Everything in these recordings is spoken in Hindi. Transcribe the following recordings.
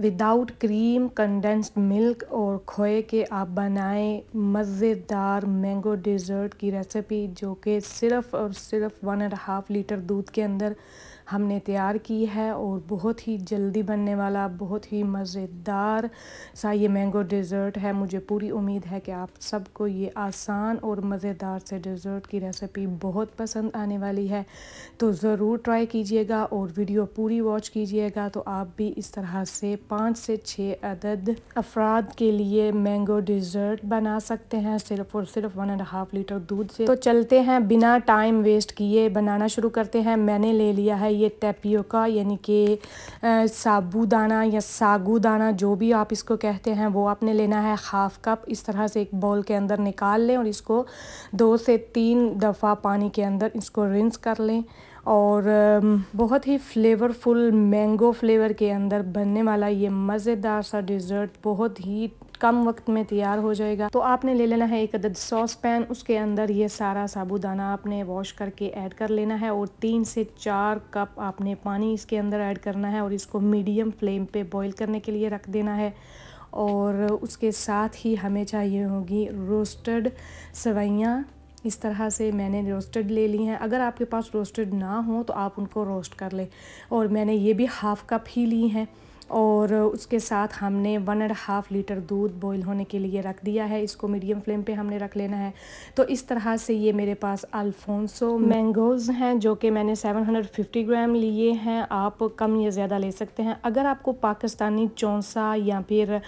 विदाउट क्रीम कंडेंस्ड मिल्क और खोए के आप बनाएं मज़ेदार मैंगो डिज़र्ट की रेसिपी जो कि सिर्फ़ और सिर्फ वन एंड हाफ़ लीटर दूध के अंदर हमने तैयार की है और बहुत ही जल्दी बनने वाला बहुत ही मज़ेदार सा ये मैंगो डिज़र्ट है मुझे पूरी उम्मीद है कि आप सबको ये आसान और मज़ेदार से डिज़र्ट की रेसिपी बहुत पसंद आने वाली है तो ज़रूर ट्राई कीजिएगा और वीडियो पूरी वॉच कीजिएगा तो आप भी इस तरह से पाँच से छः अदद अफराद के लिए मैंगो डिज़र्ट बना सकते हैं सिर्फ और सिर्फ वन एंड हाफ़ लीटर दूध से तो चलते हैं बिना टाइम वेस्ट किए बनाना शुरू करते हैं मैंने ले लिया है ये टैपियोका यानी कि साबूदाना या सागूदाना जो भी आप इसको कहते हैं वो आपने लेना है हाफ़ कप इस तरह से एक बॉल के अंदर निकाल लें और इसको दो से तीन दफ़ा पानी के अंदर इसको रिंस कर लें और बहुत ही फ्लेवरफुल मैंगो फ्लेवर के अंदर बनने वाला ये मज़ेदार सा डिज़र्ट बहुत ही कम वक्त में तैयार हो जाएगा तो आपने ले लेना है एक अदद सॉस पैन उसके अंदर ये सारा साबुदाना आपने वॉश करके ऐड कर लेना है और तीन से चार कप आपने पानी इसके अंदर ऐड करना है और इसको मीडियम फ्लेम पे बॉईल करने के लिए रख देना है और उसके साथ ही हमें चाहिए होगी रोस्टेड सवैयाँ इस तरह से मैंने रोस्टेड ले ली हैं अगर आपके पास रोस्टेड ना हो तो आप उनको रोस्ट कर लें और मैंने ये भी हाफ़ कप ही ली हैं और उसके साथ हमने वन एंड हाफ़ लीटर दूध बॉईल होने के लिए रख दिया है इसको मीडियम फ्लेम पे हमने रख लेना है तो इस तरह से ये मेरे पास अल्फोंसो मैंगोज़ hmm. हैं जो कि मैंने 750 ग्राम लिए हैं आप कम या ज़्यादा ले सकते हैं अगर आपको पाकिस्तानी चौंसा या फिर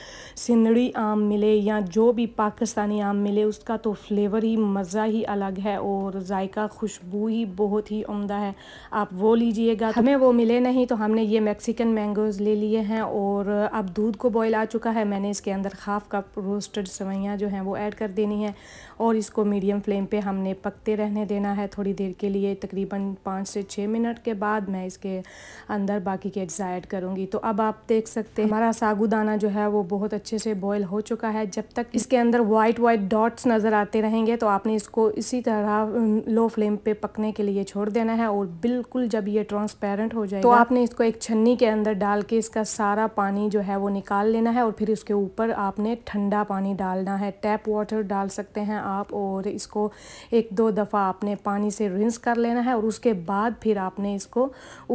सिंदड़ी आम मिले या जो भी पाकिस्तानी आम मिले उसका तो फ्लेवर ही मज़ा ही अलग है और जायका खुशबू ही बहुत ही उमदा है आप वो लीजिएगा हमें वो मिले नहीं तो हमने ये मैक्सिकन मैंगोज़ ले लिए हैं और अब दूध को बॉईल आ चुका है मैंने इसके अंदर हाफ़ कप रोस्टेड सेवैयाँ जो हैं वो ऐड कर देनी है और इसको मीडियम फ्लेम पे हमने पकते रहने देना है थोड़ी देर के लिए तकरीबन पाँच से छः मिनट के बाद मैं इसके अंदर बाकी के अज्जा ऐड करूँगी तो अब आप देख सकते हैं हमारा सागुदाना जो है वो बहुत अच्छे से बॉयल हो चुका है जब तक इसके अंदर वाइट वाइट डॉट्स नज़र आते रहेंगे तो आपने इसको इसी तरह लो फ्लेम पे पकने के लिए छोड़ देना है और बिल्कुल जब ये ट्रांसपेरेंट हो जाए तो आपने इसको एक छन्नी के अंदर डाल के इसका सारा पानी जो है वो निकाल लेना है और फिर उसके ऊपर आपने ठंडा पानी डालना है टैप वाटर डाल सकते हैं आप और इसको एक दो दफ़ा आपने पानी से रिंस कर लेना है और उसके बाद फिर आपने इसको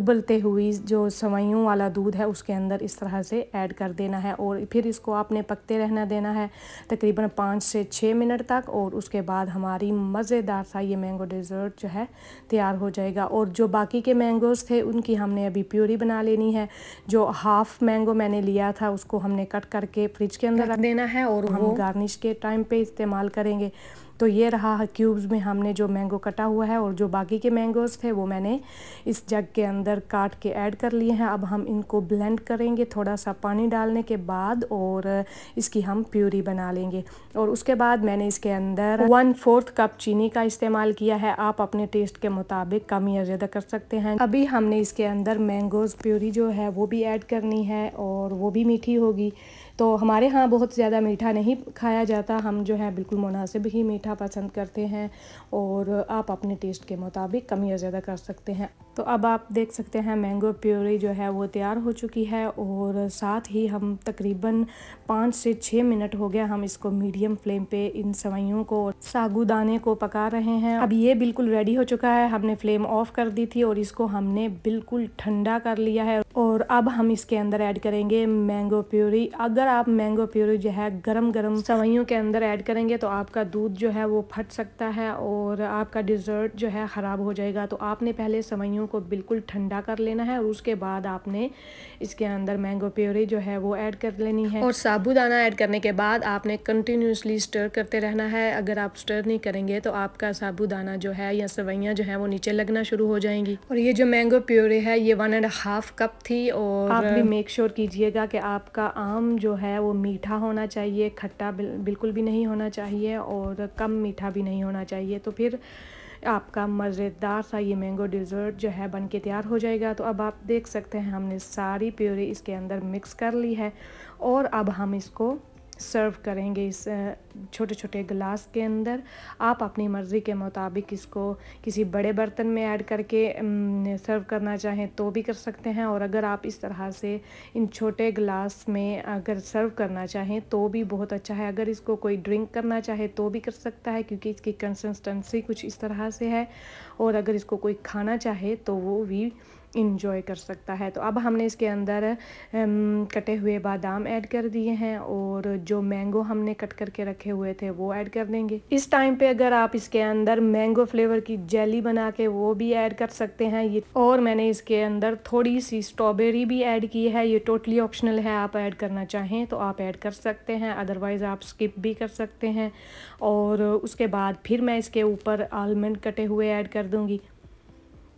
उबलते हुई जो सवैयों वाला दूध है उसके अंदर इस तरह से ऐड कर देना है और फिर इसको आपने पकते रहना देना है तकरीबन पाँच से छः मिनट तक और उसके बाद हमारी मज़ेदार सा ये मैंगो डिज़र्ट जो है तैयार हो जाएगा और जो बाकी के मैंगोज़ थे उनकी हमने अभी प्योरी बना लेनी है जो हाफ़ हाफ मैंगो मैंने लिया था उसको हमने कट करके फ्रिज के अंदर रख देना है और हम गार्निश के टाइम पे इस्तेमाल करेंगे तो ये रहा क्यूब्स में हमने जो मैंगो कटा हुआ है और जो बाकी के मैंगोज़ थे वो मैंने इस जग के अंदर काट के ऐड कर लिए हैं अब हम इनको ब्लेंड करेंगे थोड़ा सा पानी डालने के बाद और इसकी हम प्यूरी बना लेंगे और उसके बाद मैंने इसके अंदर वन फोर्थ कप चीनी का इस्तेमाल किया है आप अपने टेस्ट के मुताबिक कम या ज़्यादा कर सकते हैं अभी हमने इसके अंदर मैंगोज़ प्यूरी जो है वो भी ऐड करनी है और वो भी मीठी होगी तो हमारे यहाँ बहुत ज़्यादा मीठा नहीं खाया जाता हम जो है बिल्कुल मुनासिब ही मीठा पसंद करते हैं और आप अपने टेस्ट के मुताबिक कम या ज़्यादा कर सकते हैं तो अब आप देख सकते हैं मैंगो प्योरी जो है वो तैयार हो चुकी है और साथ ही हम तकरीबन पाँच से छः मिनट हो गया हम इसको मीडियम फ्लेम पे इन सवैयों को सागुदाने को पका रहे हैं अब ये बिल्कुल रेडी हो चुका है हमने फ्लेम ऑफ कर दी थी और इसको हमने बिल्कुल ठंडा कर लिया है और अब हम इसके अंदर ऐड करेंगे मैंगो प्योरी अगर अगर आप मैंगो प्योरी जो है गरम गरम सवैयों के अंदर ऐड करेंगे तो आपका दूध जो है वो फट सकता है और आपका डिज़र्ट जो है ख़राब हो जाएगा तो आपने पहले सवैयों को बिल्कुल ठंडा कर लेना है और उसके बाद आपने इसके अंदर मैंगो प्योरी जो है वो ऐड कर लेनी है और साबुदाना ऐड करने के बाद आपने कंटिन्यूसली स्टर करते रहना है अगर आप स्टर नहीं करेंगे तो आपका साबुदाना जो है या सवैयाँ जो है वो नीचे लगना शुरू हो जाएंगी और ये जो मैंगो प्योरी है ये वन एंड हाफ कप थी और आप भी मेक श्योर कीजिएगा कि आपका आम जो है वो मीठा होना चाहिए खट्टा बिल्कुल भी नहीं होना चाहिए और कम मीठा भी नहीं होना चाहिए तो फिर आपका मज़ेदार सा ये मैंगो डिज़र्ट जो है बन के तैयार हो जाएगा तो अब आप देख सकते हैं हमने सारी प्योरी इसके अंदर मिक्स कर ली है और अब हम इसको सर्व करेंगे इस छोटे छोटे गिलास के अंदर आप अपनी मर्ज़ी के मुताबिक इसको किसी बड़े बर्तन में ऐड करके सर्व करना चाहें तो भी कर सकते हैं और अगर आप इस तरह से इन छोटे गिलास में अगर सर्व करना चाहें तो भी बहुत अच्छा है अगर इसको कोई ड्रिंक करना चाहे तो भी कर सकता है क्योंकि इसकी कंसिस्टेंसी कुछ इस तरह से है और अगर इसको कोई खाना चाहे तो वो भी इन्जॉय कर सकता है तो अब हमने इसके अंदर कटे हुए बादाम ऐड कर दिए हैं और जो मैंगो हमने कट करके रखे हुए थे वो ऐड कर देंगे इस टाइम पे अगर आप इसके अंदर मैंगो फ्लेवर की जेली बना के वो भी ऐड कर सकते हैं ये और मैंने इसके अंदर थोड़ी सी स्ट्रॉबेरी भी ऐड की है ये टोटली ऑप्शनल है आप ऐड करना चाहें तो आप ऐड कर सकते हैं अदरवाइज़ आप स्किप भी कर सकते हैं और उसके बाद फिर मैं इसके ऊपर आलमंड कटे हुए ऐड कर दूँगी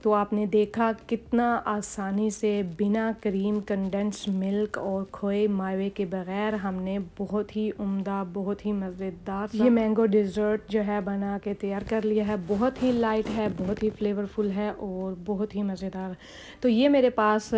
तो आपने देखा कितना आसानी से बिना क्रीम कंडेंस मिल्क और खोए मावे के बगैर हमने बहुत ही उम्दा बहुत ही मज़ेदार ये मैंगो डिज़र्ट जो है बना के तैयार कर लिया है बहुत ही लाइट है बहुत ही फ्लेवरफुल है और बहुत ही मज़ेदार तो ये मेरे पास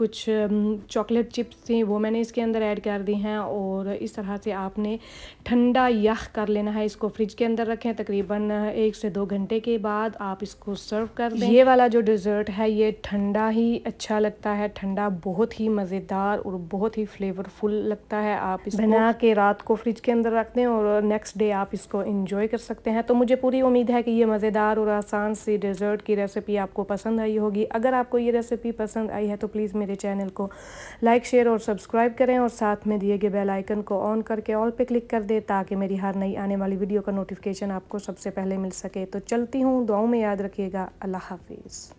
कुछ चॉकलेट चिप्स थी वो मैंने इसके अंदर ऐड कर दी हैं और इस तरह से आपने ठंडा यख कर लेना है इसको फ्रिज के अंदर रखें तकरीबन एक से दो घंटे के बाद आप इसको सर्व कर दें ये वाला वाला जो डिज़र्ट है ये ठंडा ही अच्छा लगता है ठंडा बहुत ही मज़ेदार और बहुत ही फ्लेवरफुल लगता है आप इसको बना के रात को फ्रिज के अंदर रख दें और नेक्स्ट डे आप इसको इंजॉय कर सकते हैं तो मुझे पूरी उम्मीद है कि ये मज़ेदार और आसान सी डिज़र्ट की रेसिपी आपको पसंद आई होगी अगर आपको ये रेसिपी पसंद आई है तो प्लीज़ मेरे चैनल को लाइक शेयर और सब्सक्राइब करें और साथ में दिए गए बेल आइकन को ऑन करके ऑल पे क्लिक कर दें ताकि मेरी हर नई आने वाली वीडियो का नोटिफिकेशन आपको सबसे पहले मिल सके तो चलती हूँ दुआओं में याद रखिएगा अल्लाह हाफिज़ It's.